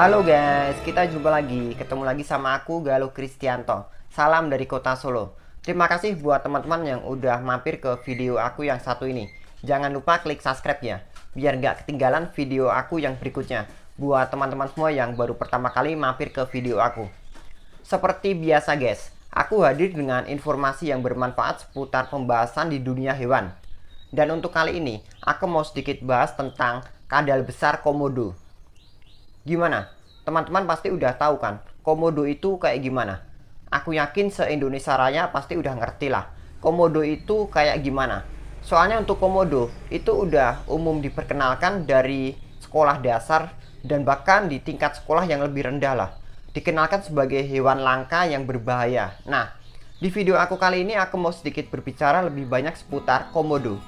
Halo guys, kita jumpa lagi. Ketemu lagi sama aku Galuh Kristianto. Salam dari kota Solo. Terima kasih buat teman-teman yang udah mampir ke video aku yang satu ini. Jangan lupa klik subscribe ya, biar gak ketinggalan video aku yang berikutnya. Buat teman-teman semua yang baru pertama kali mampir ke video aku. Seperti biasa guys, aku hadir dengan informasi yang bermanfaat seputar pembahasan di dunia hewan. Dan untuk kali ini, aku mau sedikit bahas tentang kadal besar komodo. Gimana? teman-teman pasti udah tahu kan komodo itu kayak gimana aku yakin se-Indonesia Raya pasti udah ngerti lah komodo itu kayak gimana soalnya untuk komodo itu udah umum diperkenalkan dari sekolah dasar dan bahkan di tingkat sekolah yang lebih rendah lah dikenalkan sebagai hewan langka yang berbahaya nah di video aku kali ini aku mau sedikit berbicara lebih banyak seputar komodo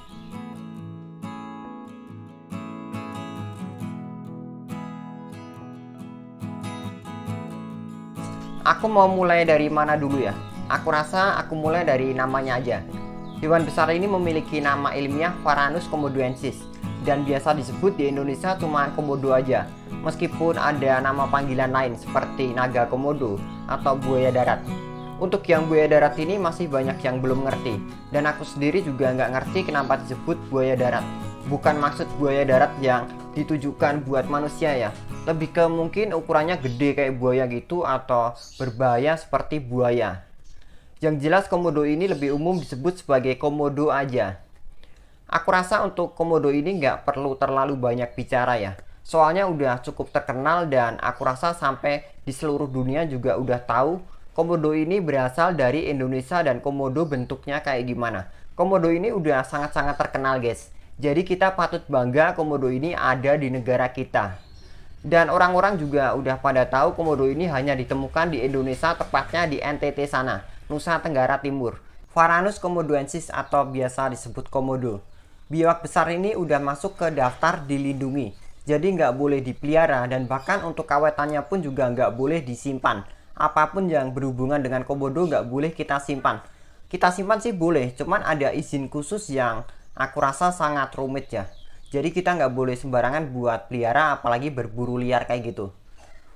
Aku mau mulai dari mana dulu ya? Aku rasa aku mulai dari namanya aja. Hewan besar ini memiliki nama ilmiah Varanus komodoensis dan biasa disebut di Indonesia cuma komodo aja. Meskipun ada nama panggilan lain seperti naga komodo atau buaya darat. Untuk yang buaya darat ini masih banyak yang belum ngerti dan aku sendiri juga nggak ngerti kenapa disebut buaya darat. Bukan maksud buaya darat yang ditujukan buat manusia ya lebih ke mungkin ukurannya gede kayak buaya gitu atau berbahaya seperti buaya yang jelas komodo ini lebih umum disebut sebagai komodo aja aku rasa untuk komodo ini nggak perlu terlalu banyak bicara ya soalnya udah cukup terkenal dan aku rasa sampai di seluruh dunia juga udah tahu komodo ini berasal dari Indonesia dan komodo bentuknya kayak gimana komodo ini udah sangat-sangat terkenal guys jadi kita patut bangga komodo ini ada di negara kita. Dan orang-orang juga udah pada tahu komodo ini hanya ditemukan di Indonesia, tepatnya di NTT sana, Nusa Tenggara Timur. Varanus komodoensis atau biasa disebut komodo. Biawak besar ini udah masuk ke daftar dilindungi, jadi nggak boleh dipelihara dan bahkan untuk kawetannya pun juga nggak boleh disimpan. Apapun yang berhubungan dengan komodo nggak boleh kita simpan. Kita simpan sih boleh, cuman ada izin khusus yang aku rasa sangat rumit ya. Jadi kita nggak boleh sembarangan buat pelihara apalagi berburu liar kayak gitu.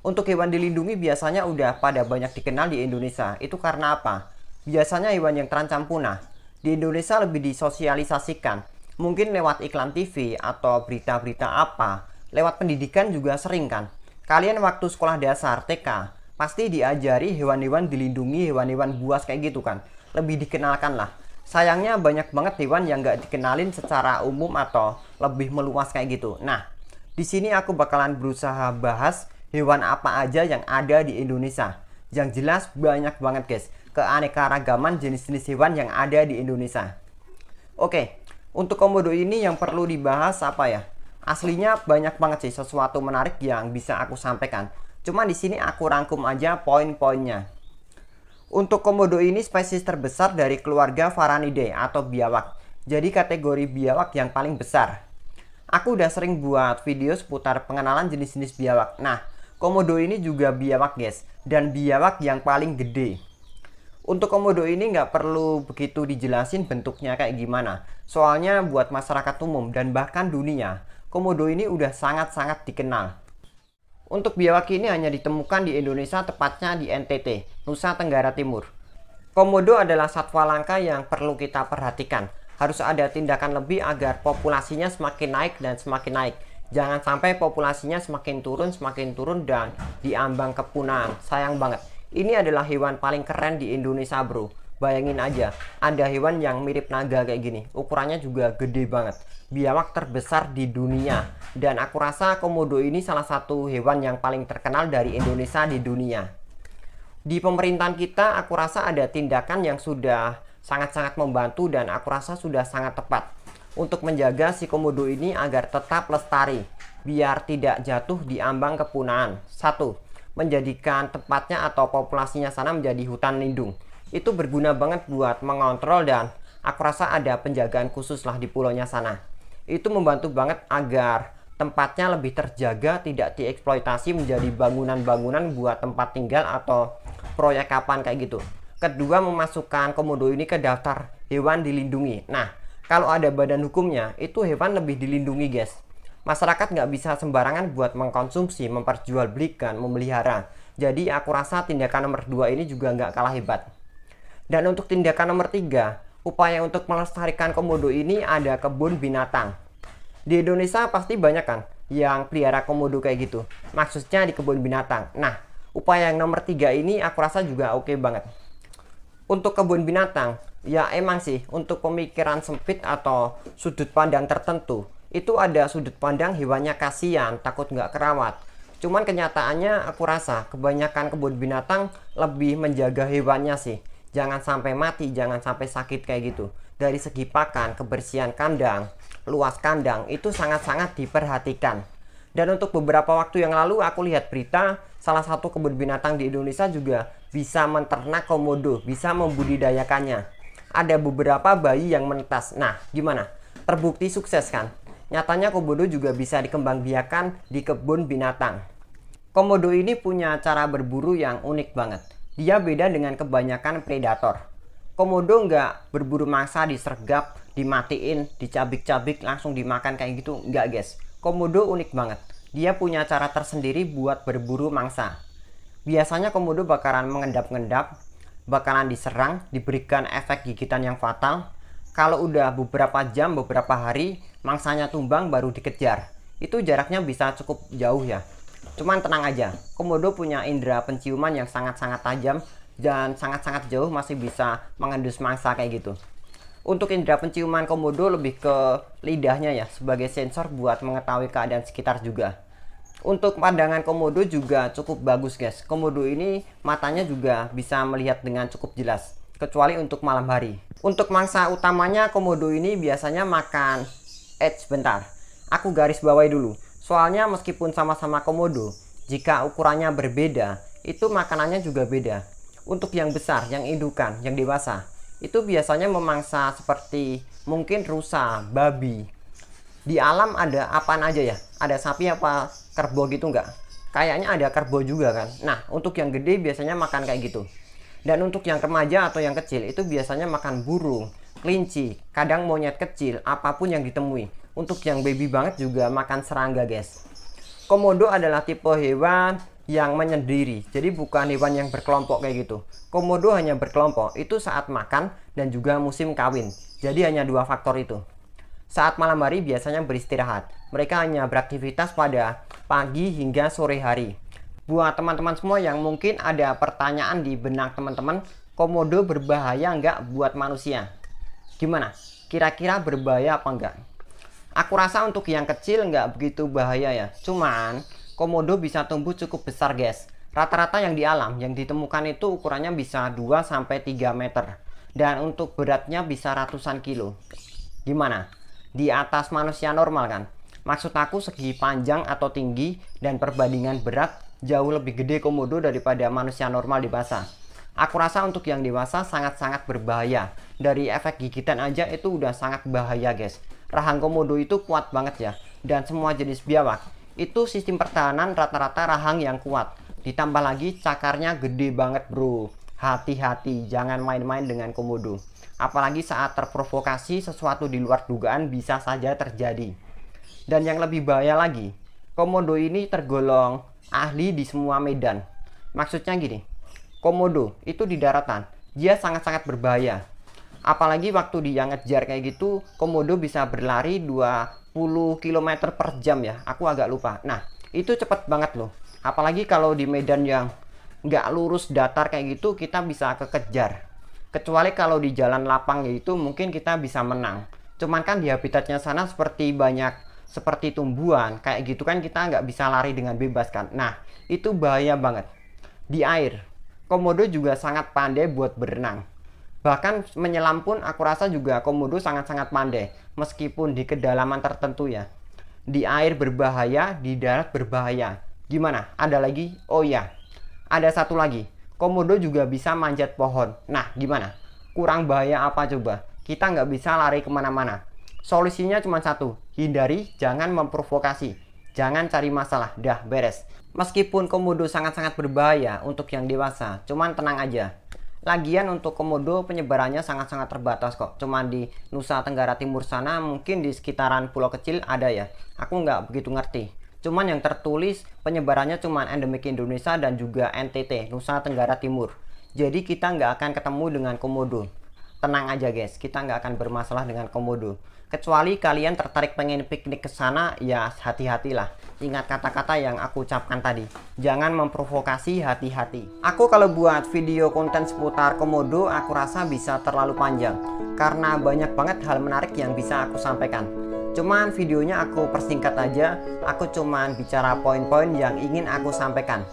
Untuk hewan dilindungi biasanya udah pada banyak dikenal di Indonesia. Itu karena apa? Biasanya hewan yang terancam punah. Di Indonesia lebih disosialisasikan. Mungkin lewat iklan TV atau berita-berita apa. Lewat pendidikan juga sering kan. Kalian waktu sekolah dasar TK pasti diajari hewan-hewan dilindungi, hewan-hewan buas kayak gitu kan. Lebih dikenalkan lah sayangnya banyak banget hewan yang gak dikenalin secara umum atau lebih meluas kayak gitu. Nah, di sini aku bakalan berusaha bahas hewan apa aja yang ada di Indonesia. Yang jelas banyak banget guys, keanekaragaman jenis-jenis hewan yang ada di Indonesia. Oke, untuk komodo ini yang perlu dibahas apa ya? Aslinya banyak banget sih sesuatu menarik yang bisa aku sampaikan. Cuma di sini aku rangkum aja poin-poinnya. Untuk komodo ini spesies terbesar dari keluarga Varanidae atau biawak. Jadi kategori biawak yang paling besar. Aku udah sering buat video seputar pengenalan jenis-jenis biawak. Nah, komodo ini juga biawak guys. Dan biawak yang paling gede. Untuk komodo ini nggak perlu begitu dijelasin bentuknya kayak gimana. Soalnya buat masyarakat umum dan bahkan dunia, komodo ini udah sangat-sangat dikenal. Untuk biawak ini hanya ditemukan di Indonesia, tepatnya di NTT, Nusa Tenggara Timur. Komodo adalah satwa langka yang perlu kita perhatikan. Harus ada tindakan lebih agar populasinya semakin naik dan semakin naik. Jangan sampai populasinya semakin turun, semakin turun, dan diambang kepunahan. Sayang banget. Ini adalah hewan paling keren di Indonesia, bro. Bayangin aja, ada hewan yang mirip naga kayak gini. Ukurannya juga gede banget. Biawak terbesar di dunia dan aku rasa komodo ini salah satu hewan yang paling terkenal dari Indonesia di dunia. Di pemerintahan kita aku rasa ada tindakan yang sudah sangat-sangat membantu dan aku rasa sudah sangat tepat untuk menjaga si komodo ini agar tetap lestari biar tidak jatuh di ambang kepunahan. Satu, Menjadikan tempatnya atau populasinya sana menjadi hutan lindung. Itu berguna banget buat mengontrol dan aku rasa ada penjagaan khusus lah di pulaunya sana. Itu membantu banget agar tempatnya lebih terjaga, tidak dieksploitasi menjadi bangunan-bangunan buat tempat tinggal atau proyek kapan kayak gitu. Kedua, memasukkan komodo ini ke daftar hewan dilindungi. Nah, kalau ada badan hukumnya, itu hewan lebih dilindungi, guys. Masyarakat nggak bisa sembarangan buat mengkonsumsi, memperjualbelikan, memelihara. Jadi aku rasa tindakan nomor dua ini juga nggak kalah hebat. Dan untuk tindakan nomor tiga, upaya untuk melestarikan komodo ini ada kebun binatang. Di Indonesia pasti banyak kan yang pelihara komodo kayak gitu. Maksudnya di kebun binatang. Nah, upaya yang nomor tiga ini aku rasa juga oke okay banget. Untuk kebun binatang, ya emang sih untuk pemikiran sempit atau sudut pandang tertentu itu ada sudut pandang hewannya kasihan takut nggak kerawat cuman kenyataannya aku rasa kebanyakan kebun binatang lebih menjaga hewannya sih jangan sampai mati jangan sampai sakit kayak gitu dari segi pakan kebersihan kandang luas kandang itu sangat-sangat diperhatikan. Dan untuk beberapa waktu yang lalu aku lihat berita salah satu kebun binatang di Indonesia juga bisa menternak komodo, bisa membudidayakannya. Ada beberapa bayi yang menetas. Nah, gimana? Terbukti sukses kan? Nyatanya komodo juga bisa dikembangbiakan di kebun binatang. Komodo ini punya cara berburu yang unik banget. Dia beda dengan kebanyakan predator. Komodo nggak berburu mangsa disergap dimatiin dicabik-cabik langsung dimakan kayak gitu nggak guys komodo unik banget dia punya cara tersendiri buat berburu mangsa biasanya komodo bakalan mengendap-endap bakalan diserang diberikan efek gigitan yang fatal kalau udah beberapa jam beberapa hari mangsanya tumbang baru dikejar itu jaraknya bisa cukup jauh ya cuman tenang aja komodo punya indera penciuman yang sangat-sangat tajam dan sangat-sangat jauh masih bisa mengendus mangsa kayak gitu untuk indera penciuman komodo lebih ke lidahnya ya sebagai sensor buat mengetahui keadaan sekitar juga. Untuk pandangan komodo juga cukup bagus guys. Komodo ini matanya juga bisa melihat dengan cukup jelas kecuali untuk malam hari. Untuk mangsa utamanya komodo ini biasanya makan edge bentar. Aku garis bawahi dulu. Soalnya meskipun sama-sama komodo, jika ukurannya berbeda, itu makanannya juga beda. Untuk yang besar, yang indukan, yang dewasa, itu biasanya memangsa seperti mungkin rusa, babi. Di alam ada apaan aja ya? Ada sapi apa kerbau gitu enggak? Kayaknya ada kerbau juga kan. Nah, untuk yang gede biasanya makan kayak gitu. Dan untuk yang remaja atau yang kecil itu biasanya makan burung, kelinci, kadang monyet kecil, apapun yang ditemui. Untuk yang baby banget juga makan serangga, guys. Komodo adalah tipe hewan yang menyendiri. Jadi bukan hewan yang berkelompok kayak gitu. Komodo hanya berkelompok itu saat makan dan juga musim kawin. Jadi hanya dua faktor itu. Saat malam hari biasanya beristirahat. Mereka hanya beraktivitas pada pagi hingga sore hari. Buat teman-teman semua yang mungkin ada pertanyaan di benak teman-teman, komodo berbahaya nggak buat manusia? Gimana? Kira-kira berbahaya apa nggak? Aku rasa untuk yang kecil nggak begitu bahaya ya. Cuman komodo bisa tumbuh cukup besar guys. Rata-rata yang di alam yang ditemukan itu ukurannya bisa 2 sampai 3 meter dan untuk beratnya bisa ratusan kilo. Gimana? Di atas manusia normal kan? Maksud aku segi panjang atau tinggi dan perbandingan berat jauh lebih gede komodo daripada manusia normal di dewasa. Aku rasa untuk yang dewasa sangat-sangat berbahaya. Dari efek gigitan aja itu udah sangat bahaya guys. Rahang komodo itu kuat banget ya. Dan semua jenis biawak itu sistem pertahanan rata-rata rahang yang kuat. Ditambah lagi cakarnya gede banget bro. Hati-hati, jangan main-main dengan komodo. Apalagi saat terprovokasi sesuatu di luar dugaan bisa saja terjadi. Dan yang lebih bahaya lagi, komodo ini tergolong ahli di semua medan. Maksudnya gini, komodo itu di daratan, dia sangat-sangat berbahaya. Apalagi waktu dia ngejar kayak gitu, komodo bisa berlari dua 10 km per jam ya aku agak lupa nah itu cepet banget loh apalagi kalau di medan yang nggak lurus datar kayak gitu kita bisa kekejar kecuali kalau di jalan lapang yaitu mungkin kita bisa menang cuman kan di habitatnya sana seperti banyak seperti tumbuhan kayak gitu kan kita nggak bisa lari dengan bebas kan nah itu bahaya banget di air komodo juga sangat pandai buat berenang bahkan menyelam pun aku rasa juga komodo sangat-sangat pandai meskipun di kedalaman tertentu ya. Di air berbahaya, di darat berbahaya. Gimana? Ada lagi? Oh ya. Ada satu lagi. Komodo juga bisa manjat pohon. Nah, gimana? Kurang bahaya apa coba? Kita nggak bisa lari kemana-mana. Solusinya cuma satu. Hindari, jangan memprovokasi. Jangan cari masalah. Dah, beres. Meskipun komodo sangat-sangat berbahaya untuk yang dewasa, cuman tenang aja. Lagian untuk komodo penyebarannya sangat-sangat terbatas kok. Cuman di Nusa Tenggara Timur sana mungkin di sekitaran pulau kecil ada ya. Aku nggak begitu ngerti. Cuman yang tertulis penyebarannya cuma endemik Indonesia dan juga NTT, Nusa Tenggara Timur. Jadi kita nggak akan ketemu dengan komodo tenang aja guys, kita nggak akan bermasalah dengan komodo. Kecuali kalian tertarik pengen piknik ke sana, ya hati-hatilah. Ingat kata-kata yang aku ucapkan tadi. Jangan memprovokasi hati-hati. Aku kalau buat video konten seputar komodo, aku rasa bisa terlalu panjang. Karena banyak banget hal menarik yang bisa aku sampaikan. Cuman videonya aku persingkat aja, aku cuman bicara poin-poin yang ingin aku sampaikan.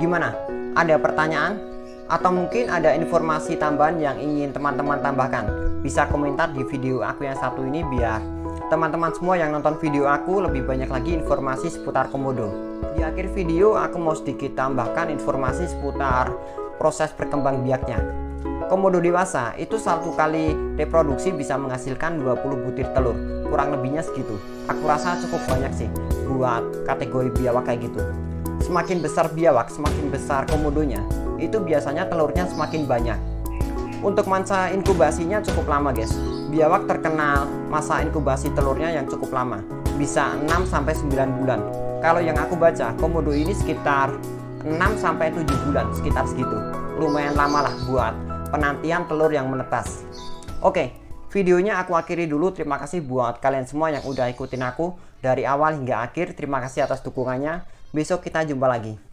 Gimana? Ada pertanyaan? Atau mungkin ada informasi tambahan yang ingin teman-teman tambahkan? Bisa komentar di video aku yang satu ini biar teman-teman semua yang nonton video aku lebih banyak lagi informasi seputar komodo. Di akhir video aku mau sedikit tambahkan informasi seputar proses berkembang biaknya. Komodo dewasa itu satu kali reproduksi bisa menghasilkan 20 butir telur, kurang lebihnya segitu. Aku rasa cukup banyak sih buat kategori biawak kayak gitu. Semakin besar biawak, semakin besar komodonya, itu biasanya telurnya semakin banyak. Untuk masa inkubasinya cukup lama guys. Biawak terkenal masa inkubasi telurnya yang cukup lama, bisa 6-9 bulan. Kalau yang aku baca, komodo ini sekitar 6-7 bulan, sekitar segitu. Lumayan lama lah buat penantian telur yang menetas. Oke, videonya aku akhiri dulu. Terima kasih buat kalian semua yang udah ikutin aku dari awal hingga akhir. Terima kasih atas dukungannya. Besok kita jumpa lagi.